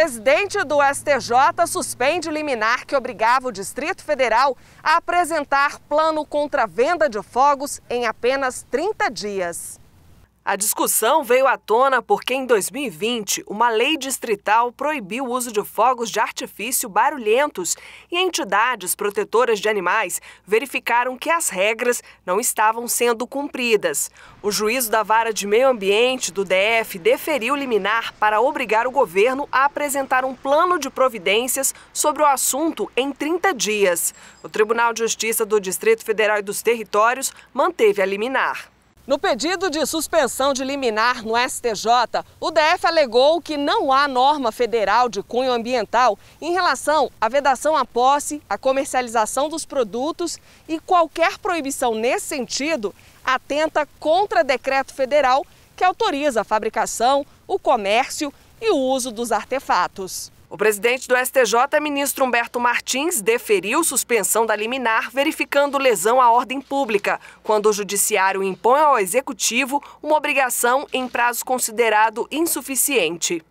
Presidente do STJ suspende o liminar que obrigava o Distrito Federal a apresentar plano contra a venda de fogos em apenas 30 dias. A discussão veio à tona porque, em 2020, uma lei distrital proibiu o uso de fogos de artifício barulhentos e entidades protetoras de animais verificaram que as regras não estavam sendo cumpridas. O juízo da Vara de Meio Ambiente do DF deferiu liminar para obrigar o governo a apresentar um plano de providências sobre o assunto em 30 dias. O Tribunal de Justiça do Distrito Federal e dos Territórios manteve a liminar. No pedido de suspensão de liminar no STJ, o DF alegou que não há norma federal de cunho ambiental em relação à vedação à posse, à comercialização dos produtos e qualquer proibição nesse sentido atenta contra decreto federal que autoriza a fabricação, o comércio e o uso dos artefatos. O presidente do STJ, é ministro Humberto Martins, deferiu suspensão da liminar, verificando lesão à ordem pública, quando o judiciário impõe ao executivo uma obrigação em prazo considerado insuficiente.